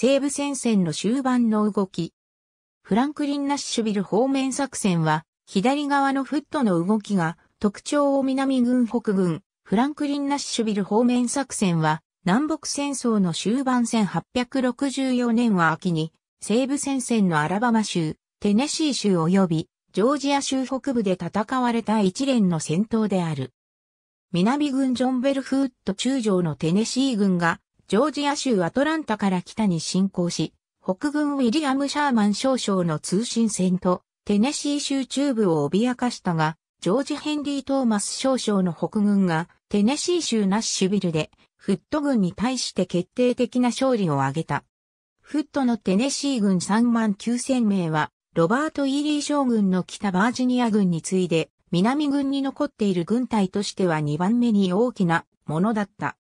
西部戦線の終盤の動き。フランクリン・ナッシュビル方面作戦は、左側のフットの動きが、特徴を南軍北軍、フランクリン・ナッシュビル方面作戦は、南北戦争の終盤1864年は秋に、西部戦線のアラバマ州、テネシー州及び、ジョージア州北部で戦われた一連の戦闘である。南軍ジョンベルフーット中将のテネシー軍がジョージア州アトランタから北に侵攻し、北軍ウィリアム・シャーマン少将の通信戦とテネシー州中部を脅かしたが、ジョージ・ヘンリー・トーマス少将の北軍がテネシー州ナッシュビルでフット軍に対して決定的な勝利を挙げた。フットのテネシー軍3万9000名はロバート・イーリー将軍の北バージニア軍に次いで南軍に残っている軍隊としては2番目に大きなものだった。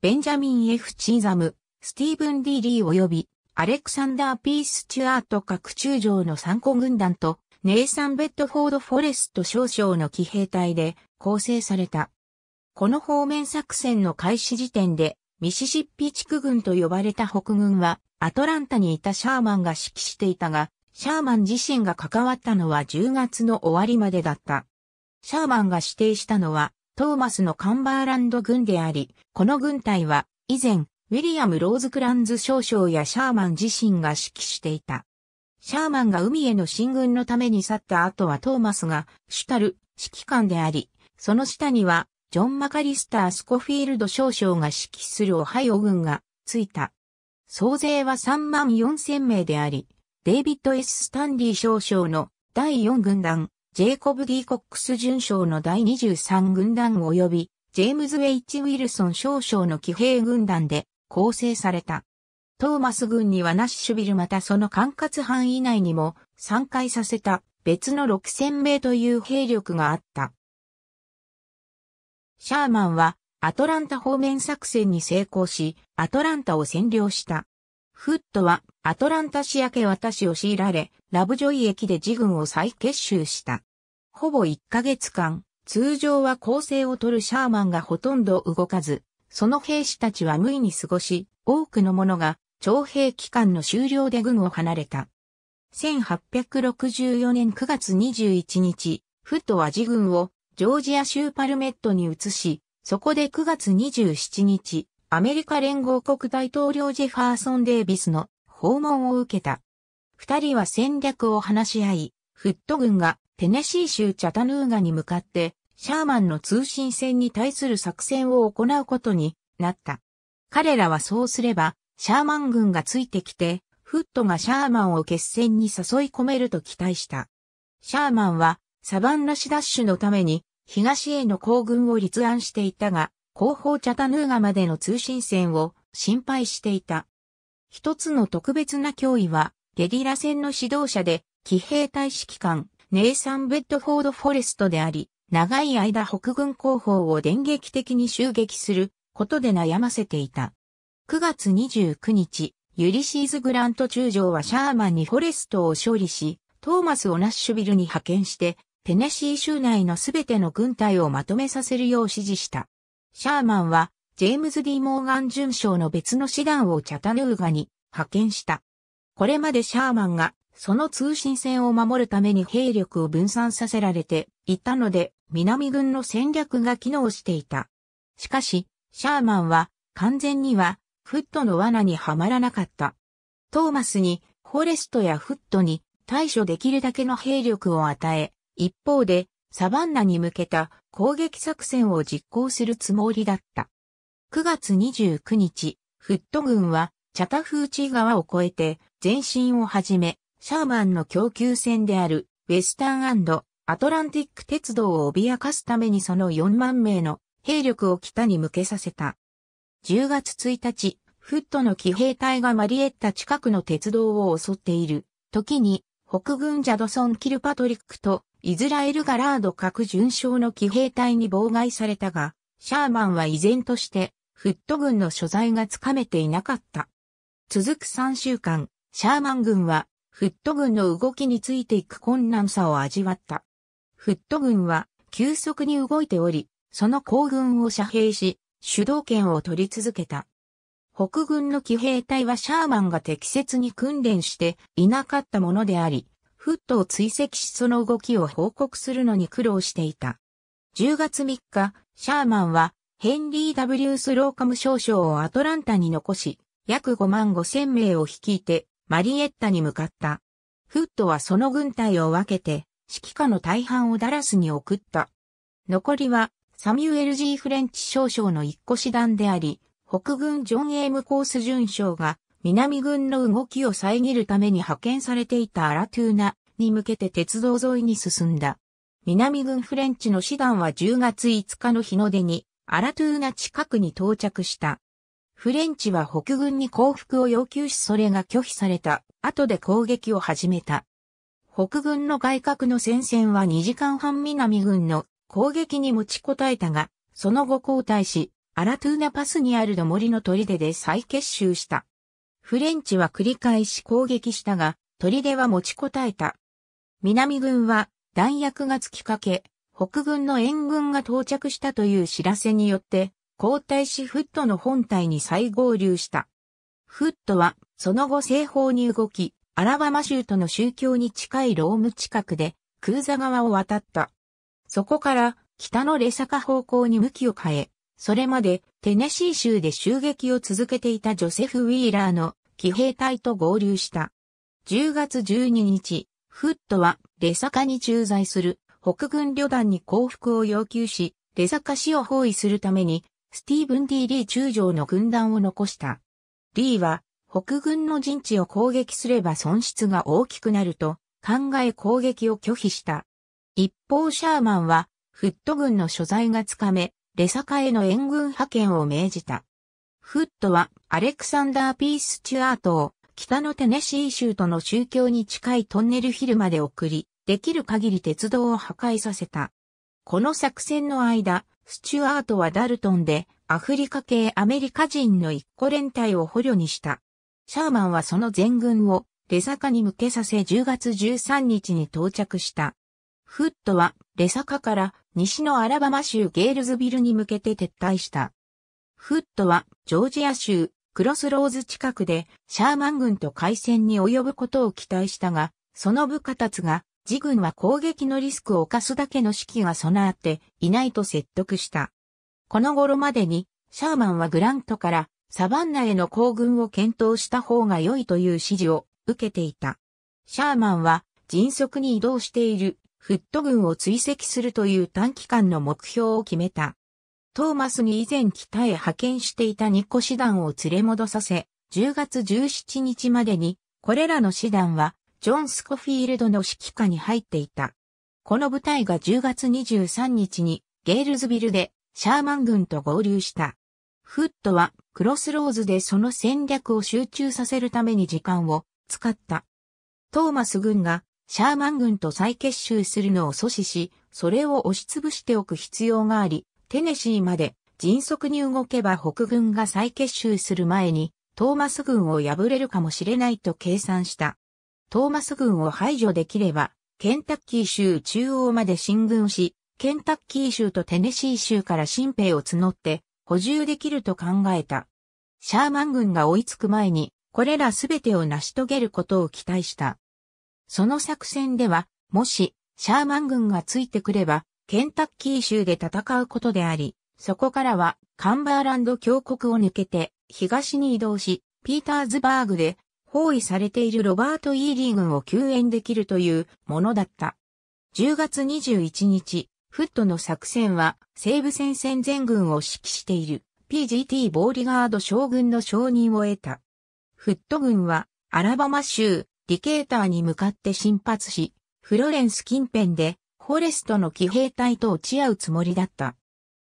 ベンジャミン・ F・ チーザム、スティーブン・ D・ リー及び、アレクサンダー・ P・ スチュアート各中将の参考軍団と、ネイサン・ベッドフォード・フォレスト少将の騎兵隊で構成された。この方面作戦の開始時点で、ミシシッピ地区軍と呼ばれた北軍は、アトランタにいたシャーマンが指揮していたが、シャーマン自身が関わったのは10月の終わりまでだった。シャーマンが指定したのは、トーマスのカンバーランド軍であり、この軍隊は以前、ウィリアム・ローズ・クランズ少将やシャーマン自身が指揮していた。シャーマンが海への進軍のために去った後はトーマスが主たる指揮官であり、その下にはジョン・マカリスター・スコフィールド少将が指揮するオハイオ軍がついた。総勢は3万4千名であり、デイビッド・ S・ スタンリー少将の第4軍団ジェイコブ・ー・コックス巡将の第23軍団及び、ジェームズ・ウェイチ・ウィルソン少将の騎兵軍団で構成された。トーマス軍にはナッシュビルまたその管轄範囲内にも参回させた別の6000名という兵力があった。シャーマンはアトランタ方面作戦に成功し、アトランタを占領した。フットはアトランタ市明け渡しを強いられ、ラブジョイ駅で自軍を再結集した。ほぼ1ヶ月間、通常は構成を取るシャーマンがほとんど動かず、その兵士たちは無意に過ごし、多くの者が徴兵期間の終了で軍を離れた。1864年9月21日、フットは自軍をジョージア州パルメットに移し、そこで9月27日、アメリカ連合国大統領ジェファーソン・デイビスの訪問を受けた。二人は戦略を話し合い、フット軍がテネシー州チャタヌーガに向かって、シャーマンの通信戦に対する作戦を行うことになった。彼らはそうすれば、シャーマン軍がついてきて、フットがシャーマンを決戦に誘い込めると期待した。シャーマンは、サバンナシダッシュのために、東への行軍を立案していたが、後方チャタヌーガまでの通信船を心配していた。一つの特別な脅威は、ゲリラ戦の指導者で、騎兵隊指揮官、ネイサン・ベッドフォード・フォレストであり、長い間北軍後方を電撃的に襲撃することで悩ませていた。9月29日、ユリシーズ・グラント中将はシャーマンにフォレストを勝利し、トーマスオナッシュビルに派遣して、テネシー州内のすべての軍隊をまとめさせるよう指示した。シャーマンはジェームズ・ D・ モーガン巡将の別の師団をチャタヌーガに派遣した。これまでシャーマンがその通信線を守るために兵力を分散させられていたので南軍の戦略が機能していた。しかし、シャーマンは完全にはフットの罠にはまらなかった。トーマスにフォレストやフットに対処できるだけの兵力を与え、一方でサバンナに向けた攻撃作戦を実行するつもりだった。9月29日、フット軍は、チャタフーチ川を越えて、前進を始め、シャーマンの供給船である、ウェスタンアトランティック鉄道を脅かすためにその4万名の兵力を北に向けさせた。10月1日、フットの騎兵隊がマリエッタ近くの鉄道を襲っている時に、北軍ジャドソン・キルパトリックとイズラエル・ガラード各巡将の騎兵隊に妨害されたが、シャーマンは依然としてフット軍の所在がつかめていなかった。続く3週間、シャーマン軍は、フット軍の動きについていく困難さを味わった。フット軍は、急速に動いており、その行軍を遮蔽し、主導権を取り続けた。北軍の騎兵隊はシャーマンが適切に訓練していなかったものであり、フットを追跡しその動きを報告するのに苦労していた。10月3日、シャーマンはヘンリー・ W・ スローカム少将をアトランタに残し、約5万5千名を率いて、マリエッタに向かった。フットはその軍隊を分けて、指揮下の大半をダラスに送った。残りは、サミュエル・ G・ フレンチ少将の一個師団であり、北軍ジョン・エーム・コース准将が、南軍の動きを遮るために派遣されていたアラトゥーナに向けて鉄道沿いに進んだ。南軍フレンチの師団は10月5日の日の出に、アラトゥーナ近くに到着した。フレンチは北軍に降伏を要求しそれが拒否された。後で攻撃を始めた。北軍の外角の戦線は2時間半南軍の攻撃に持ちこたえたが、その後交代し、アラトゥーナパスにあるの森の砦で再結集した。フレンチは繰り返し攻撃したが、砦は持ちこたえた。南軍は弾薬が突きかけ、北軍の援軍が到着したという知らせによって、皇太子フットの本体に再合流した。フットは、その後西方に動き、アラバマ州との宗教に近いローム近くで、クーザ川を渡った。そこから、北のレサカ方向に向きを変え、それまでテネシー州で襲撃を続けていたジョセフ・ウィーラーの騎兵隊と合流した。10月12日、フットはレサカに駐在する北軍旅団に降伏を要求し、レザカ氏を包囲するために、スティーブン・ディ・リー中将の軍団を残した。リーは、北軍の陣地を攻撃すれば損失が大きくなると、考え攻撃を拒否した。一方、シャーマンは、フット軍の所在がつかめ、レサカへの援軍派遣を命じた。フットは、アレクサンダー・ピース・チュアートを、北のテネシー州との宗教に近いトンネルヒルまで送り、できる限り鉄道を破壊させた。この作戦の間、スチュアートはダルトンでアフリカ系アメリカ人の一個連隊を捕虜にした。シャーマンはその全軍をレサカに向けさせ10月13日に到着した。フットはレサカから西のアラバマ州ゲールズビルに向けて撤退した。フットはジョージア州クロスローズ近くでシャーマン軍と海戦に及ぶことを期待したが、その部下たちが自軍は攻撃のリスクを犯すだけの指揮が備わっていないと説得した。この頃までに、シャーマンはグラントからサバンナへの行軍を検討した方が良いという指示を受けていた。シャーマンは迅速に移動しているフット軍を追跡するという短期間の目標を決めた。トーマスに以前北へ派遣していた2個師団を連れ戻させ、10月17日までにこれらの師団はジョン・スコフィールドの指揮下に入っていた。この部隊が10月23日にゲールズビルでシャーマン軍と合流した。フットはクロスローズでその戦略を集中させるために時間を使った。トーマス軍がシャーマン軍と再結集するのを阻止し、それを押しつぶしておく必要があり、テネシーまで迅速に動けば北軍が再結集する前にトーマス軍を破れるかもしれないと計算した。トーマス軍を排除できれば、ケンタッキー州中央まで進軍し、ケンタッキー州とテネシー州から新兵を募って補充できると考えた。シャーマン軍が追いつく前に、これらすべてを成し遂げることを期待した。その作戦では、もし、シャーマン軍がついてくれば、ケンタッキー州で戦うことであり、そこからは、カンバーランド峡谷を抜けて、東に移動し、ピーターズバーグで包囲されているロバート・イーリー軍を救援できるというものだった。10月21日、フットの作戦は西部戦線全軍を指揮している PGT ボーリガード将軍の承認を得た。フット軍はアラバマ州ディケーターに向かって進発し、フロレンス近辺でフォレストの騎兵隊と落ち合うつもりだった。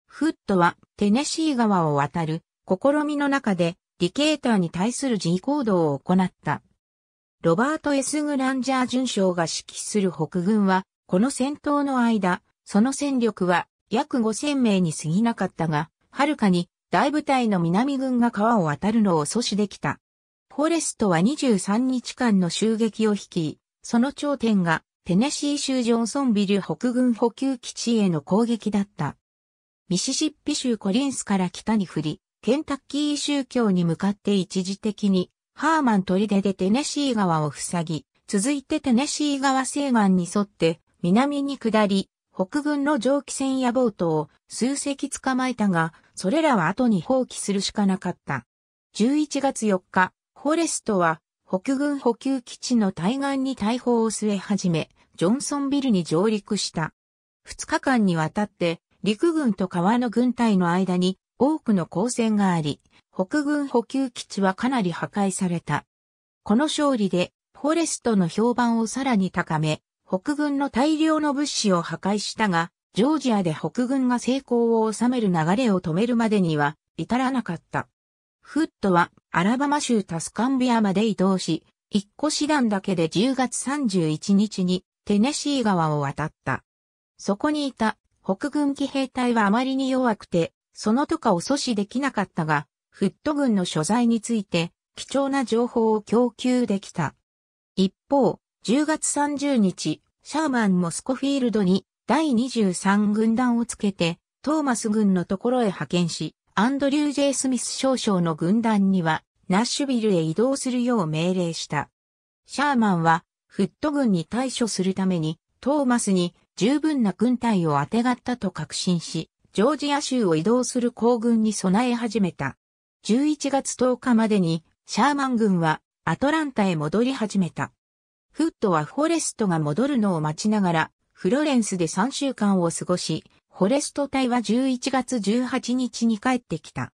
フットはテネシー川を渡る試みの中でディケーターに対する自威行動を行った。ロバート・エス・グランジャー巡将が指揮する北軍は、この戦闘の間、その戦力は約5000名に過ぎなかったが、はるかに大部隊の南軍が川を渡るのを阻止できた。フォレストは23日間の襲撃を率い、その頂点がテネシー州ジョンソンビル北軍補給基地への攻撃だった。ミシシッピ州コリンスから北に降り、ケンタッキー宗教に向かって一時的に、ハーマン砦でテネシー川を塞ぎ、続いてテネシー川西岸に沿って南に下り、北軍の蒸気船やボートを数隻捕まえたが、それらは後に放棄するしかなかった。11月4日、フォレストは北軍補給基地の対岸に大砲を据え始め、ジョンソンビルに上陸した。2日間にわたって陸軍と川の軍隊の間に多くの光線があり、北軍補給基地はかなり破壊された。この勝利で、フォレストの評判をさらに高め、北軍の大量の物資を破壊したが、ジョージアで北軍が成功を収める流れを止めるまでには至らなかった。フットはアラバマ州タスカンビアまで移動し、一個師団だけで10月31日にテネシー川を渡った。そこにいた北軍騎兵隊はあまりに弱くてそのとかを阻止できなかったが、フット軍の所在について貴重な情報を供給できた。一方、10月30日、シャーマンモスコフィールドに第23軍団をつけて、トーマス軍のところへ派遣し、アンドリュー・ジェイスミス少将の軍団には、ナッシュビルへ移動するよう命令した。シャーマンは、フット軍に対処するために、トーマスに十分な軍隊をあてがったと確信し、ジョージア州を移動する行軍に備え始めた。11月10日までに、シャーマン軍はアトランタへ戻り始めた。フットはフォレストが戻るのを待ちながら、フロレンスで3週間を過ごし、フォレスト隊は11月18日に帰ってきた。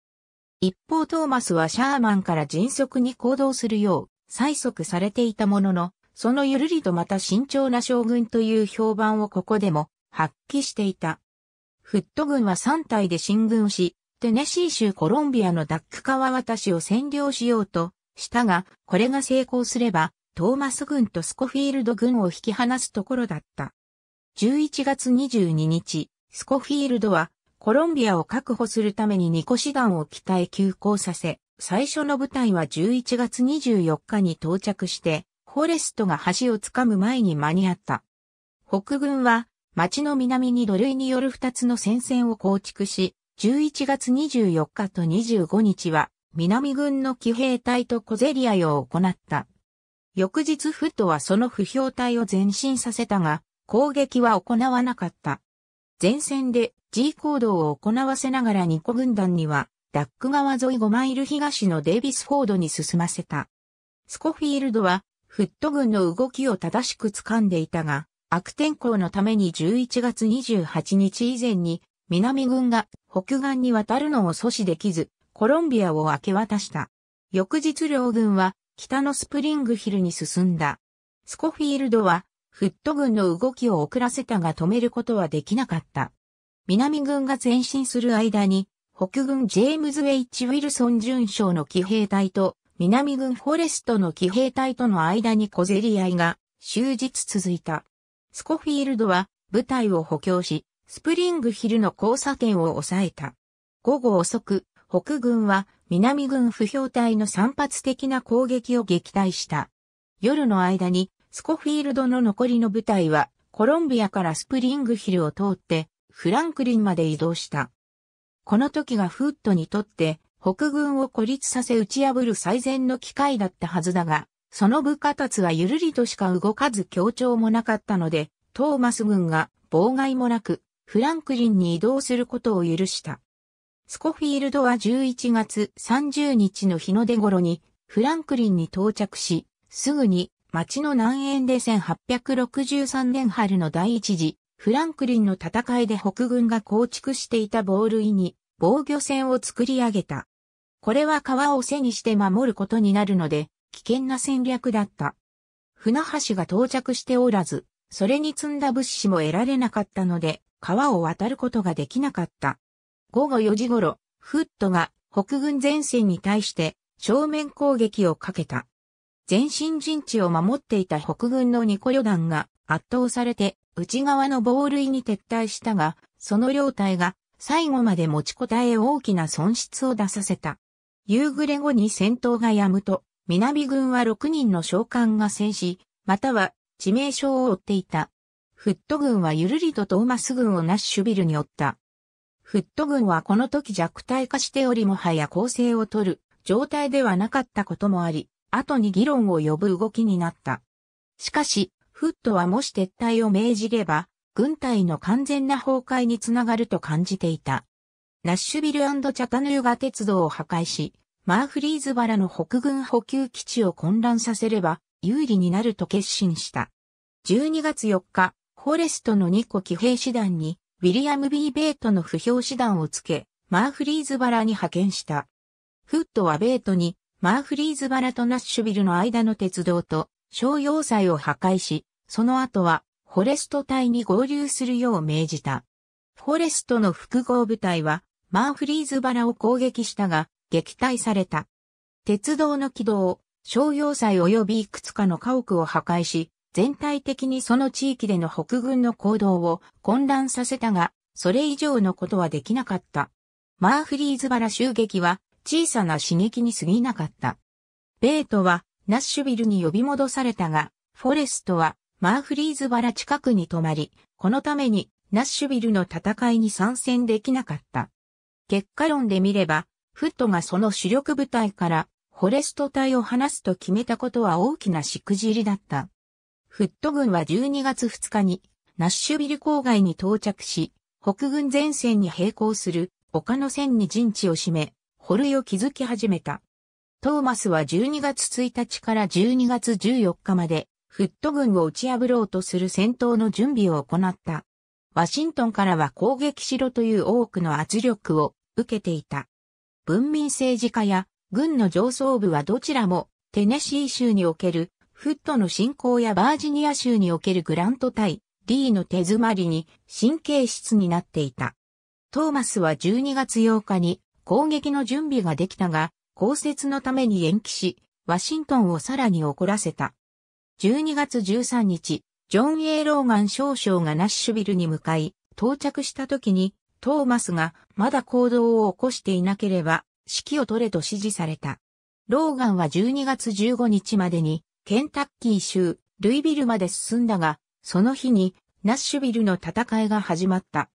一方トーマスはシャーマンから迅速に行動するよう催促されていたものの、そのゆるりとまた慎重な将軍という評判をここでも発揮していた。フット軍は3体で進軍し、テネシー州コロンビアのダック川渡しを占領しようとしたが、これが成功すれば、トーマス軍とスコフィールド軍を引き離すところだった。11月22日、スコフィールドはコロンビアを確保するために2個師団を北へ急行させ、最初の部隊は11月24日に到着して、フォレストが橋をつかむ前に間に合った。北軍は町の南に土塁による2つの戦線を構築し、11月24日と25日は、南軍の騎兵隊と小競り合いを行った。翌日フットはその不評隊を前進させたが、攻撃は行わなかった。前線で G 行動を行わせながら2個軍団には、ダック川沿い5マイル東のデイビスフォードに進ませた。スコフィールドは、フット軍の動きを正しく掴んでいたが、悪天候のために11月28日以前に南軍が北岸に渡るのを阻止できず、コロンビアを明け渡した。翌日両軍は北のスプリングヒルに進んだ。スコフィールドはフット軍の動きを遅らせたが止めることはできなかった。南軍が前進する間に、北軍ジェームズ・ウェイチ・ウィルソン巡将の騎兵隊と南軍フォレストの騎兵隊との間に小競り合いが終日続いた。スコフィールドは部隊を補強し、スプリングヒルの交差点を抑えた。午後遅く、北軍は南軍不評隊の散発的な攻撃を撃退した。夜の間にスコフィールドの残りの部隊はコロンビアからスプリングヒルを通ってフランクリンまで移動した。この時がフットにとって北軍を孤立させ打ち破る最善の機会だったはずだが、その部下たちはゆるりとしか動かず協調もなかったので、トーマス軍が妨害もなく、フランクリンに移動することを許した。スコフィールドは11月30日の日の出頃に、フランクリンに到着し、すぐに町の南縁で1863年春の第一次、フランクリンの戦いで北軍が構築していたボールイに防御線を作り上げた。これは川を背にして守ることになるので、危険な戦略だった。船橋が到着しておらず、それに積んだ物資も得られなかったので、川を渡ることができなかった。午後4時頃、フットが北軍前線に対して正面攻撃をかけた。前進陣地を守っていた北軍のニコ旅団が圧倒されて内側の防塁に撤退したが、その両隊が最後まで持ちこたえ大きな損失を出させた。夕暮れ後に戦闘が止むと、南軍は6人の召喚が戦死、または致命傷を負っていた。フット軍はゆるりとトーマス軍をナッシュビルに追った。フット軍はこの時弱体化しておりもはや攻勢を取る状態ではなかったこともあり、後に議論を呼ぶ動きになった。しかし、フットはもし撤退を命じれば、軍隊の完全な崩壊につながると感じていた。ナッシュビルチャタヌーガ鉄道を破壊し、マーフリーズバラの北軍補給基地を混乱させれば有利になると決心した。12月4日、フォレストの2個騎兵師団に、ウィリアム・ B・ ベートの不評師団をつけ、マーフリーズバラに派遣した。フットはベートに、マーフリーズバラとナッシュビルの間の鉄道と、商用祭を破壊し、その後は、フォレスト隊に合流するよう命じた。フォレストの複合部隊は、マーフリーズバラを攻撃したが、撃退された。鉄道の軌道、商用祭及びいくつかの家屋を破壊し、全体的にその地域での北軍の行動を混乱させたが、それ以上のことはできなかった。マーフリーズバラ襲撃は小さな刺激に過ぎなかった。ベートはナッシュビルに呼び戻されたが、フォレストはマーフリーズバラ近くに泊まり、このためにナッシュビルの戦いに参戦できなかった。結果論で見れば、フットがその主力部隊からフォレスト隊を離すと決めたことは大きなしくじりだった。フット軍は12月2日にナッシュビル郊外に到着し、北軍前線に並行する丘の線に陣地を占め、掘るを築き始めた。トーマスは12月1日から12月14日まで、フット軍を打ち破ろうとする戦闘の準備を行った。ワシントンからは攻撃しろという多くの圧力を受けていた。文民政治家や軍の上層部はどちらもテネシー州におけるフットの侵攻やバージニア州におけるグラント対リーの手詰まりに神経質になっていた。トーマスは12月8日に攻撃の準備ができたが、降雪のために延期し、ワシントンをさらに怒らせた。12月13日、ジョン・エイ・ローガン少将がナッシュビルに向かい、到着した時にトーマスがまだ行動を起こしていなければ指揮を取れと指示された。ローガンは12月15日までにケンタッキー州ルイビルまで進んだが、その日にナッシュビルの戦いが始まった。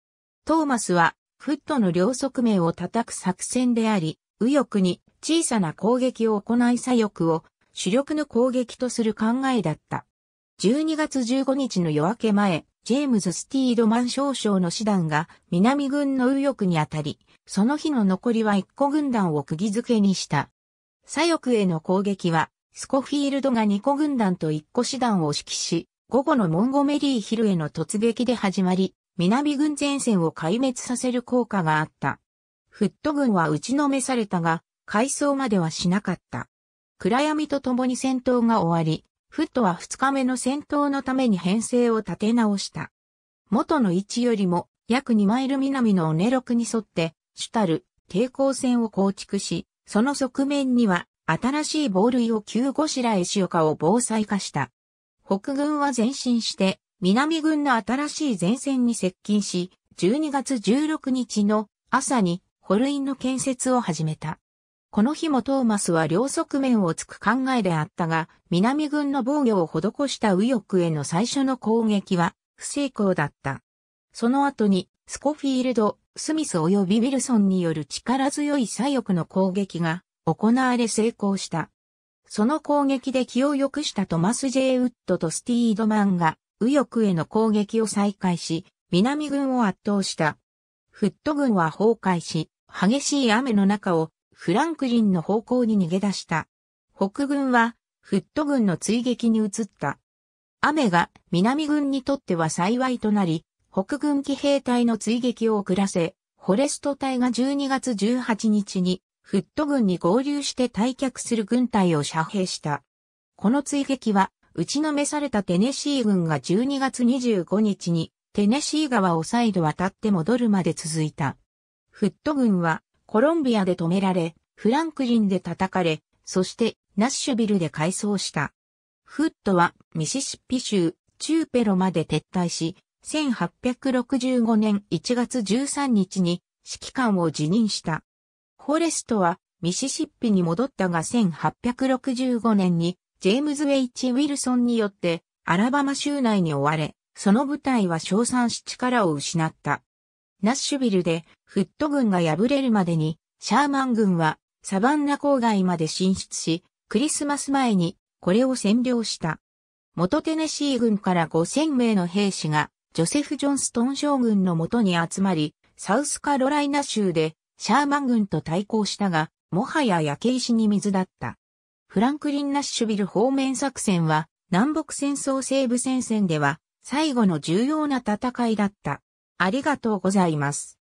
トーマスはフットの両側面を叩く作戦であり、右翼に小さな攻撃を行い左翼を主力の攻撃とする考えだった。12月15日の夜明け前、ジェームズ・スティードマン少将の師団が南軍の右翼にあたり、その日の残りは一個軍団を釘付けにした。左翼への攻撃は、スコフィールドが二個軍団と一個師団を指揮し、午後のモンゴメリーヒルへの突撃で始まり、南軍前線を壊滅させる効果があった。フット軍は打ちのめされたが、改装まではしなかった。暗闇と共に戦闘が終わり、フットは2日目の戦闘のために編成を立て直した。元の位置よりも約2マイル南のオネロクに沿って、主たる抵抗線を構築し、その側面には新しい防類を旧エ白石岡を防災化した。北軍は前進して、南軍の新しい前線に接近し、12月16日の朝に、ホルインの建設を始めた。この日もトーマスは両側面をつく考えであったが、南軍の防御を施した右翼への最初の攻撃は不成功だった。その後に、スコフィールド、スミス及びウィルソンによる力強い左翼の攻撃が行われ成功した。その攻撃で気を良くしたトマス・ジェイ・ウッドとスティードマンが右翼への攻撃を再開し、南軍を圧倒した。フット軍は崩壊し、激しい雨の中をフランクリンの方向に逃げ出した。北軍は、フット軍の追撃に移った。雨が南軍にとっては幸いとなり、北軍騎兵隊の追撃を遅らせ、フォレスト隊が12月18日に、フット軍に合流して退却する軍隊を遮蔽した。この追撃は、打ちのめされたテネシー軍が12月25日に、テネシー川を再度渡って戻るまで続いた。フット軍は、コロンビアで止められ、フランクリンで叩かれ、そしてナッシュビルで改装した。フットはミシシッピ州中ペロまで撤退し、1865年1月13日に指揮官を辞任した。フォレストはミシシッピに戻ったが1865年にジェームズ・ウェイチ・ウィルソンによってアラバマ州内に追われ、その部隊は賞賛し力を失った。ナッシュビルでフット軍が敗れるまでに、シャーマン軍はサバンナ郊外まで進出し、クリスマス前にこれを占領した。元テネシー軍から5000名の兵士がジョセフ・ジョンストン将軍のもとに集まり、サウスカロライナ州でシャーマン軍と対抗したが、もはや焼け石に水だった。フランクリン・ナッシュビル方面作戦は、南北戦争西部戦線では、最後の重要な戦いだった。ありがとうございます。